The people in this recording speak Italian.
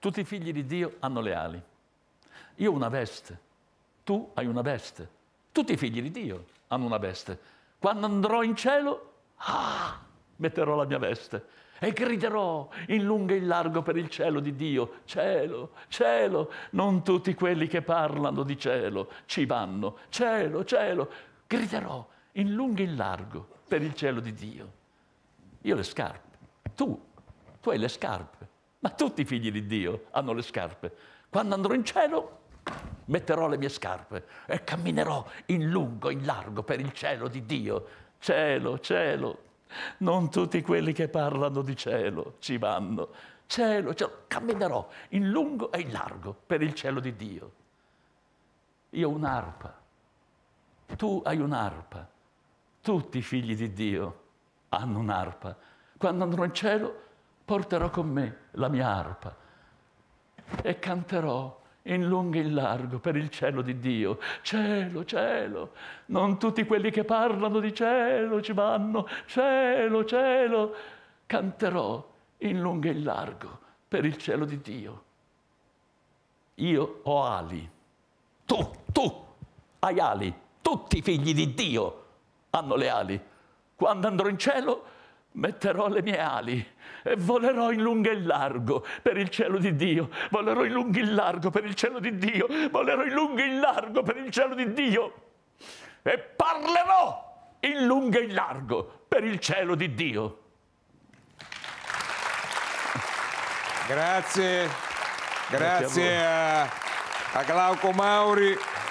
Tutti i figli di Dio hanno le ali. Io ho una veste, tu hai una veste, tutti i figli di Dio hanno una veste. Quando andrò in cielo, ah, metterò la mia veste e griderò in lungo e in largo per il cielo di Dio, cielo, cielo, non tutti quelli che parlano di cielo ci vanno, cielo, cielo, griderò in lungo e in largo per il cielo di Dio. Io le scarpe, tu, tu hai le scarpe, ma tutti i figli di Dio hanno le scarpe. Quando andrò in cielo metterò le mie scarpe e camminerò in lungo, in largo per il cielo di Dio. Cielo, cielo. Non tutti quelli che parlano di cielo ci vanno. Cielo, cielo. Camminerò in lungo e in largo per il cielo di Dio. Io ho un'arpa. Tu hai un'arpa. Tutti i figli di Dio hanno un'arpa. Quando andrò in cielo porterò con me la mia arpa e canterò in lungo e in largo per il cielo di Dio. Cielo, cielo, non tutti quelli che parlano di cielo ci vanno, cielo, cielo, canterò in lungo e in largo per il cielo di Dio. Io ho ali, tu, tu hai ali, tutti i figli di Dio hanno le ali. Quando andrò in cielo metterò le mie ali e volerò in lungo e in largo per il cielo di Dio, volerò in lungo e in largo per il cielo di Dio, volerò in lungo e in largo per il cielo di Dio e parlerò in lungo e in largo per il cielo di Dio. Grazie, grazie, grazie a, a Glauco Mauri.